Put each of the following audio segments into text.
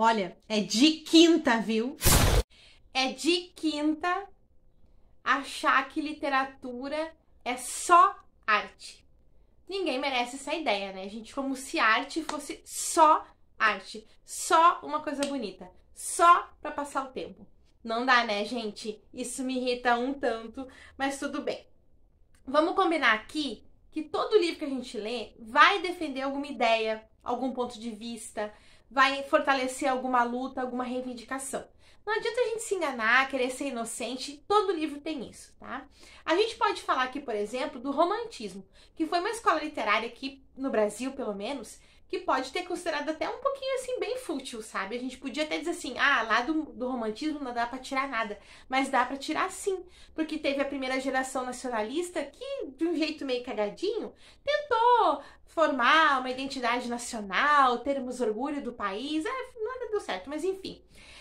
Olha, é de quinta, viu? É de quinta achar que literatura é só arte. Ninguém merece essa ideia, né, gente? Como se arte fosse só arte, só uma coisa bonita, só para passar o tempo. Não dá, né, gente? Isso me irrita um tanto, mas tudo bem. Vamos combinar aqui que todo livro que a gente lê vai defender alguma ideia, algum ponto de vista, vai fortalecer alguma luta, alguma reivindicação. Não adianta a gente se enganar, querer ser inocente, todo livro tem isso, tá? A gente pode falar aqui, por exemplo, do romantismo, que foi uma escola literária aqui no Brasil, pelo menos, que pode ter considerado até um pouquinho assim bem fútil, sabe? A gente podia até dizer assim, ah, lá do, do romantismo não dá para tirar nada, mas dá para tirar sim, porque teve a primeira geração nacionalista que de um jeito meio cagadinho tentou formar uma identidade nacional, termos orgulho do país, é não deu certo, mas enfim.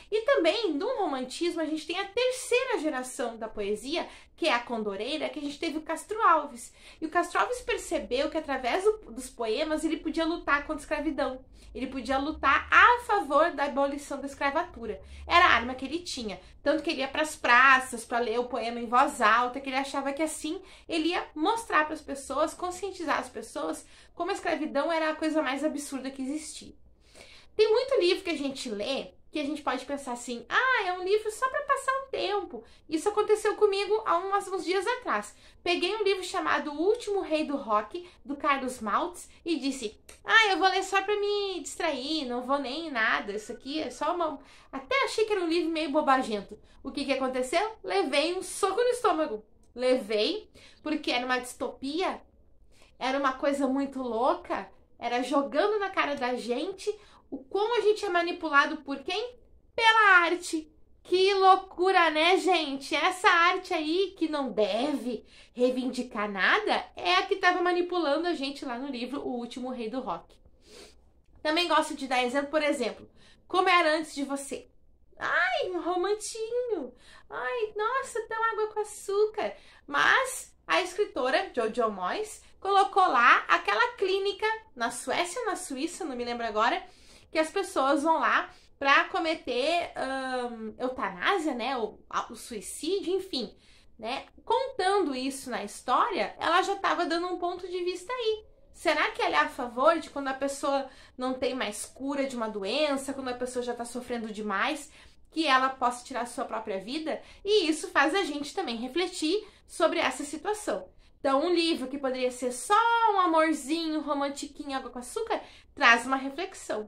E também, no romantismo, a gente tem a terceira geração da poesia, que é a condoreira, que a gente teve o Castro Alves. E o Castro Alves percebeu que através do, dos poemas ele podia lutar contra a escravidão. Ele podia lutar a favor da abolição da escravatura. Era a arma que ele tinha. Tanto que ele ia para as praças para ler o poema em voz alta, que ele achava que assim ele ia mostrar para as pessoas, conscientizar as pessoas como a escravidão era a coisa mais absurda que existia. Tem muito livro que a gente lê que a gente pode pensar assim: ah, é um livro só para passar o um tempo. Isso aconteceu comigo há uns, uns, dias atrás. Peguei um livro chamado O Último Rei do Rock, do Carlos Maltz, e disse: ah, eu vou ler só para me distrair, não vou nem nada. Isso aqui é só uma. Até achei que era um livro meio bobagento. O que, que aconteceu? Levei um soco no estômago. Levei, porque era uma distopia, era uma coisa muito louca era jogando na cara da gente o como a gente é manipulado por quem? Pela arte. Que loucura, né, gente? Essa arte aí que não deve reivindicar nada é a que estava manipulando a gente lá no livro O Último Rei do Rock. Também gosto de dar exemplo, por exemplo, como era antes de você. Ai, um romantinho. Ai, nossa, tão água com açúcar. Mas a escritora Jojo Moyes colocou lá aquela clínica na Suécia, na Suíça, não me lembro agora, que as pessoas vão lá para cometer eutanásia, né, o, o suicídio, enfim, né? Contando isso na história, ela já estava dando um ponto de vista aí Será que ela é a favor de quando a pessoa não tem mais cura de uma doença, quando a pessoa já está sofrendo demais, que ela possa tirar sua própria vida? E isso faz a gente também refletir sobre essa situação. Então, um livro que poderia ser só um amorzinho, romantiquinho, água com açúcar, traz uma reflexão.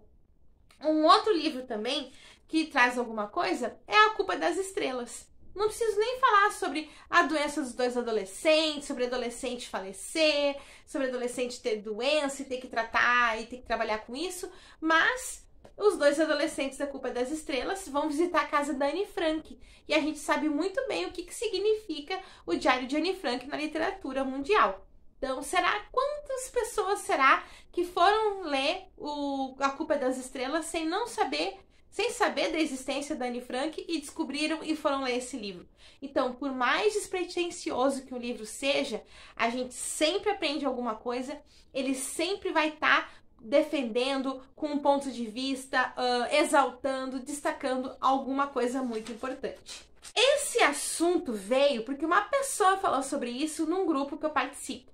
Um outro livro também que traz alguma coisa é A Culpa das Estrelas. Não preciso nem falar sobre a doença dos dois adolescentes, sobre adolescente falecer, sobre adolescente ter doença e ter que tratar e ter que trabalhar com isso, mas os dois adolescentes da Culpa das Estrelas vão visitar a casa da Anne Frank. E a gente sabe muito bem o que, que significa o diário de Anne Frank na literatura mundial. Então, será quantas pessoas será que foram ler o A Culpa das Estrelas sem não saber sem saber da existência da Anne Frank e descobriram e foram ler esse livro. Então, por mais despretensioso que o livro seja, a gente sempre aprende alguma coisa, ele sempre vai estar tá defendendo com um ponto de vista, uh, exaltando, destacando alguma coisa muito importante. Esse assunto veio porque uma pessoa falou sobre isso num grupo que eu participo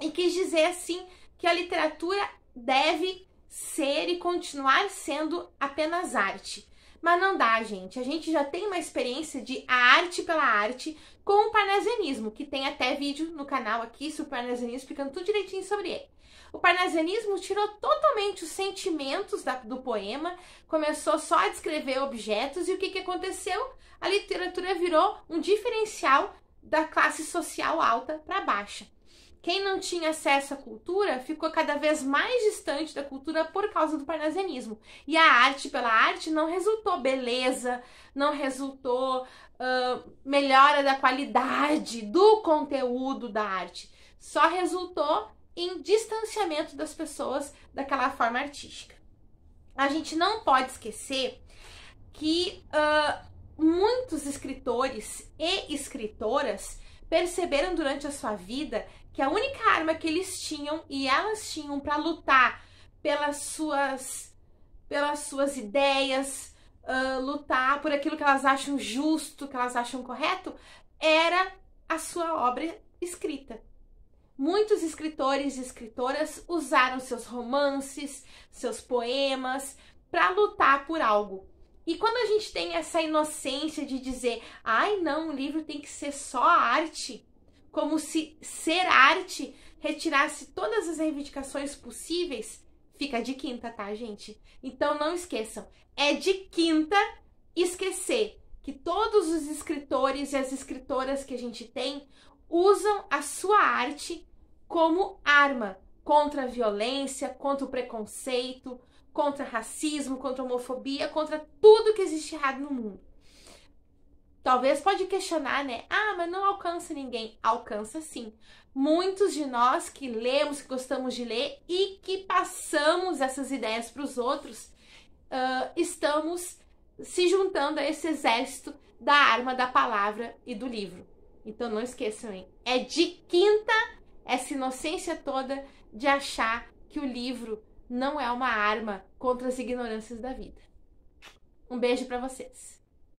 e quis dizer assim que a literatura deve ser e continuar sendo apenas arte. Mas não dá, gente. A gente já tem uma experiência de arte pela arte com o parnasianismo, que tem até vídeo no canal aqui sobre o parnasianismo explicando tudo direitinho sobre ele. O parnasianismo tirou totalmente os sentimentos da, do poema, começou só a descrever objetos e o que, que aconteceu? A literatura virou um diferencial da classe social alta para baixa. Quem não tinha acesso à cultura ficou cada vez mais distante da cultura por causa do parnasianismo. E a arte pela arte não resultou beleza, não resultou uh, melhora da qualidade do conteúdo da arte. Só resultou em distanciamento das pessoas daquela forma artística. A gente não pode esquecer que uh, muitos escritores e escritoras perceberam durante a sua vida que a única arma que eles tinham e elas tinham para lutar pelas suas pelas suas ideias, uh, lutar por aquilo que elas acham justo, que elas acham correto, era a sua obra escrita. Muitos escritores e escritoras usaram seus romances, seus poemas para lutar por algo. E quando a gente tem essa inocência de dizer, ai não, o livro tem que ser só arte, como se ser arte retirasse todas as reivindicações possíveis, fica de quinta, tá, gente? Então não esqueçam, é de quinta esquecer que todos os escritores e as escritoras que a gente tem usam a sua arte como arma contra a violência, contra o preconceito, contra racismo, contra homofobia, contra tudo que existe errado no mundo. Talvez pode questionar, né? Ah, mas não alcança ninguém. Alcança sim. Muitos de nós que lemos, que gostamos de ler e que passamos essas ideias para os outros, uh, estamos se juntando a esse exército da arma da palavra e do livro. Então não esqueçam, hein? É de quinta essa inocência toda de achar que o livro não é uma arma contra as ignorâncias da vida. Um beijo para vocês.